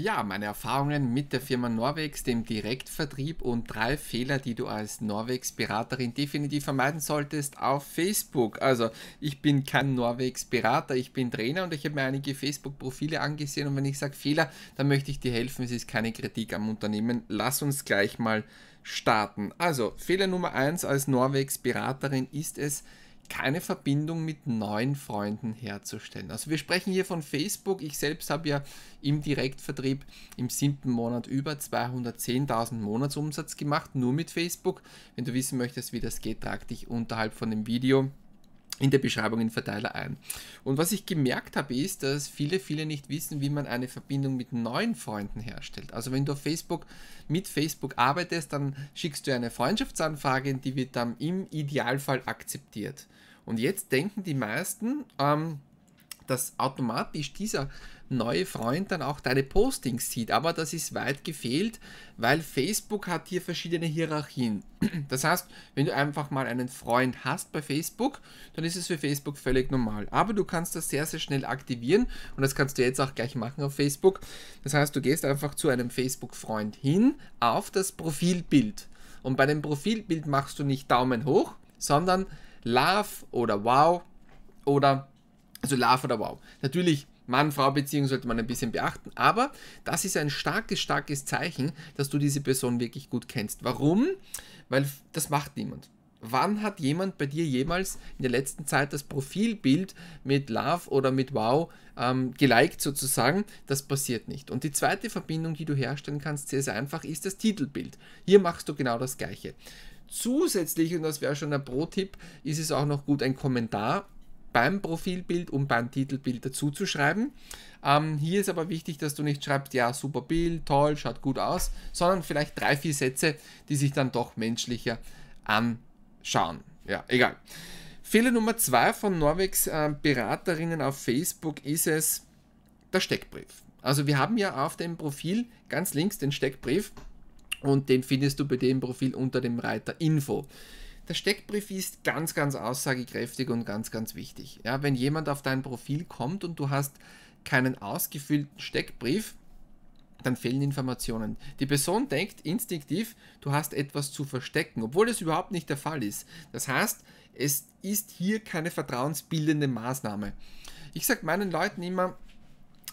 Ja, meine Erfahrungen mit der Firma Norwex, dem Direktvertrieb und drei Fehler, die du als Norwex-Beraterin definitiv vermeiden solltest auf Facebook. Also, ich bin kein Norwex-Berater, ich bin Trainer und ich habe mir einige Facebook-Profile angesehen. Und wenn ich sage Fehler, dann möchte ich dir helfen. Es ist keine Kritik am Unternehmen. Lass uns gleich mal starten. Also, Fehler Nummer eins als Norwex-Beraterin ist es, keine Verbindung mit neuen Freunden herzustellen. Also wir sprechen hier von Facebook. Ich selbst habe ja im Direktvertrieb im siebten Monat über 210.000 Monatsumsatz gemacht, nur mit Facebook. Wenn du wissen möchtest, wie das geht, trag dich unterhalb von dem Video in der Beschreibung in Verteiler ein. Und was ich gemerkt habe, ist, dass viele, viele nicht wissen, wie man eine Verbindung mit neuen Freunden herstellt. Also wenn du auf Facebook mit Facebook arbeitest, dann schickst du eine Freundschaftsanfrage, die wird dann im Idealfall akzeptiert. Und jetzt denken die meisten, ähm, dass automatisch dieser neue Freund dann auch deine Postings sieht. Aber das ist weit gefehlt, weil Facebook hat hier verschiedene Hierarchien. Das heißt, wenn du einfach mal einen Freund hast bei Facebook, dann ist es für Facebook völlig normal. Aber du kannst das sehr, sehr schnell aktivieren und das kannst du jetzt auch gleich machen auf Facebook. Das heißt, du gehst einfach zu einem Facebook-Freund hin auf das Profilbild. Und bei dem Profilbild machst du nicht Daumen hoch, sondern Love oder Wow oder also Love oder Wow. Natürlich, Mann-Frau-Beziehung sollte man ein bisschen beachten, aber das ist ein starkes, starkes Zeichen, dass du diese Person wirklich gut kennst. Warum? Weil das macht niemand. Wann hat jemand bei dir jemals in der letzten Zeit das Profilbild mit Love oder mit Wow ähm, geliked sozusagen? Das passiert nicht. Und die zweite Verbindung, die du herstellen kannst, sehr, sehr einfach, ist das Titelbild. Hier machst du genau das Gleiche. Zusätzlich, und das wäre schon ein Pro-Tipp, ist es auch noch gut, ein Kommentar beim Profilbild und beim Titelbild dazu zu schreiben. Ähm, hier ist aber wichtig, dass du nicht schreibst, ja, super Bild, toll, schaut gut aus, sondern vielleicht drei, vier Sätze, die sich dann doch menschlicher anschauen. Ja, egal. Fehler Nummer zwei von Norwegs äh, Beraterinnen auf Facebook ist es der Steckbrief. Also wir haben ja auf dem Profil ganz links den Steckbrief und den findest du bei dem Profil unter dem Reiter Info der Steckbrief ist ganz, ganz aussagekräftig und ganz, ganz wichtig. Ja, wenn jemand auf dein Profil kommt und du hast keinen ausgefüllten Steckbrief, dann fehlen Informationen. Die Person denkt instinktiv, du hast etwas zu verstecken, obwohl es überhaupt nicht der Fall ist. Das heißt, es ist hier keine vertrauensbildende Maßnahme. Ich sage meinen Leuten immer,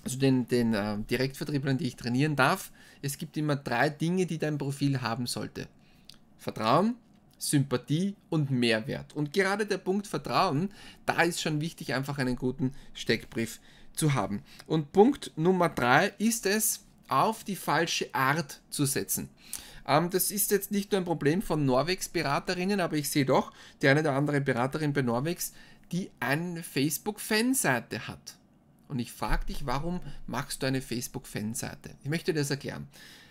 also den, den äh, Direktvertrieblern, die ich trainieren darf, es gibt immer drei Dinge, die dein Profil haben sollte. Vertrauen, Sympathie und Mehrwert. Und gerade der Punkt Vertrauen, da ist schon wichtig, einfach einen guten Steckbrief zu haben. Und Punkt Nummer drei ist es, auf die falsche Art zu setzen. Ähm, das ist jetzt nicht nur ein Problem von Norwegs Beraterinnen, aber ich sehe doch die eine oder andere Beraterin bei Norwegs, die eine Facebook-Fanseite hat. Und ich frage dich, warum machst du eine Facebook-Fanseite? Ich möchte dir das erklären.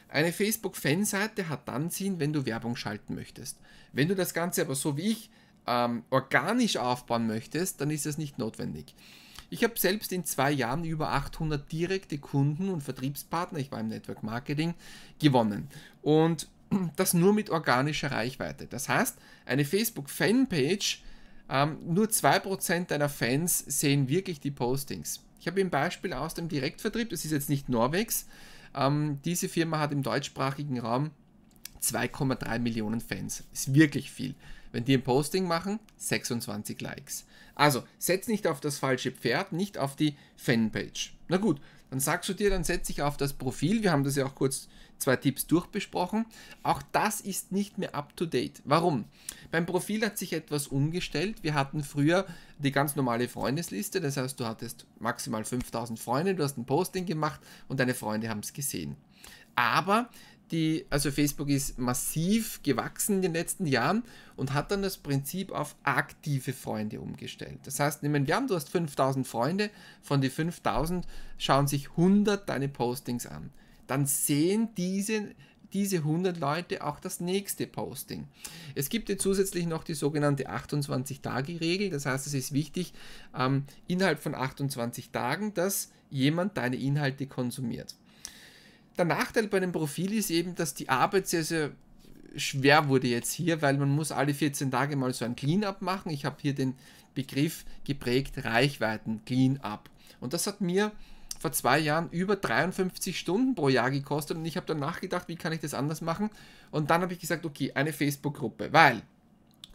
Eine Facebook-Fanseite hat dann Sinn, wenn du Werbung schalten möchtest. Wenn du das Ganze aber so wie ich ähm, organisch aufbauen möchtest, dann ist das nicht notwendig. Ich habe selbst in zwei Jahren über 800 direkte Kunden und Vertriebspartner, ich war im Network Marketing, gewonnen. Und das nur mit organischer Reichweite. Das heißt, eine Facebook-Fanpage, ähm, nur 2% deiner Fans sehen wirklich die Postings. Ich habe ein Beispiel aus dem Direktvertrieb, das ist jetzt nicht Norwegs, ähm, diese Firma hat im deutschsprachigen Raum 2,3 Millionen Fans. Ist wirklich viel. Wenn die ein Posting machen, 26 Likes. Also, setz nicht auf das falsche Pferd, nicht auf die Fanpage. Na gut, dann sagst du dir, dann setze ich auf das Profil. Wir haben das ja auch kurz zwei Tipps durchbesprochen. Auch das ist nicht mehr up to date. Warum? Beim Profil hat sich etwas umgestellt. Wir hatten früher die ganz normale Freundesliste. Das heißt, du hattest maximal 5000 Freunde, du hast ein Posting gemacht und deine Freunde haben es gesehen. Aber die, also Facebook ist massiv gewachsen in den letzten Jahren und hat dann das Prinzip auf aktive Freunde umgestellt. Das heißt, nehmen wir an, du hast 5000 Freunde, von den 5000 schauen sich 100 deine Postings an. Dann sehen diese, diese 100 Leute auch das nächste Posting. Es gibt ja zusätzlich noch die sogenannte 28-Tage-Regel. Das heißt, es ist wichtig, ähm, innerhalb von 28 Tagen, dass jemand deine Inhalte konsumiert der Nachteil bei dem Profil ist eben, dass die Arbeit sehr, sehr schwer wurde jetzt hier, weil man muss alle 14 Tage mal so ein Cleanup machen. Ich habe hier den Begriff geprägt Reichweiten Cleanup. Und das hat mir vor zwei Jahren über 53 Stunden pro Jahr gekostet und ich habe dann nachgedacht, wie kann ich das anders machen? Und dann habe ich gesagt, okay, eine Facebook-Gruppe, weil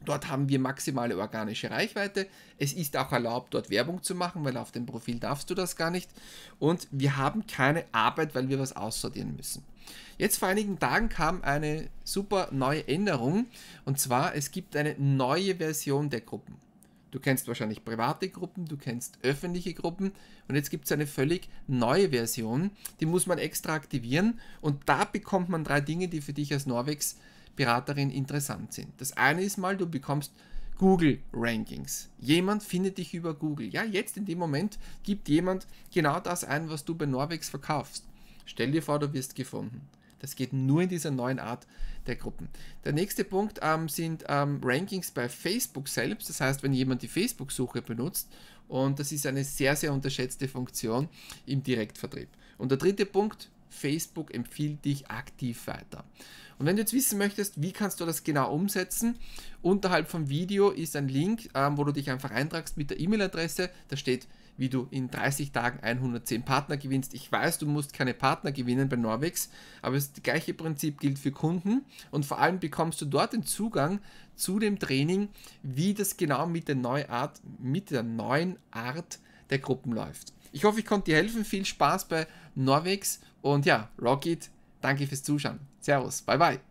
Dort haben wir maximale organische Reichweite. Es ist auch erlaubt, dort Werbung zu machen, weil auf dem Profil darfst du das gar nicht. Und wir haben keine Arbeit, weil wir was aussortieren müssen. Jetzt vor einigen Tagen kam eine super neue Änderung. Und zwar, es gibt eine neue Version der Gruppen. Du kennst wahrscheinlich private Gruppen, du kennst öffentliche Gruppen und jetzt gibt es eine völlig neue Version, die muss man extra aktivieren und da bekommt man drei Dinge, die für dich als Norwegs Beraterin interessant sind. Das eine ist mal, du bekommst Google Rankings. Jemand findet dich über Google. Ja, jetzt in dem Moment gibt jemand genau das ein, was du bei Norwex verkaufst. Stell dir vor, du wirst gefunden. Das geht nur in dieser neuen Art der Gruppen. Der nächste Punkt ähm, sind ähm, Rankings bei Facebook selbst. Das heißt, wenn jemand die Facebook-Suche benutzt, und das ist eine sehr, sehr unterschätzte Funktion im Direktvertrieb. Und der dritte Punkt, Facebook empfiehlt dich aktiv weiter. Und wenn du jetzt wissen möchtest, wie kannst du das genau umsetzen, unterhalb vom Video ist ein Link, ähm, wo du dich einfach eintragst mit der E-Mail-Adresse. Da steht, wie du in 30 Tagen 110 Partner gewinnst. Ich weiß, du musst keine Partner gewinnen bei Norwex, aber das gleiche Prinzip gilt für Kunden. Und vor allem bekommst du dort den Zugang zu dem Training, wie das genau mit der, Neuart, mit der neuen Art der Gruppen läuft. Ich hoffe, ich konnte dir helfen. Viel Spaß bei Norwegs und ja, Rocket, danke fürs Zuschauen. Servus, bye bye.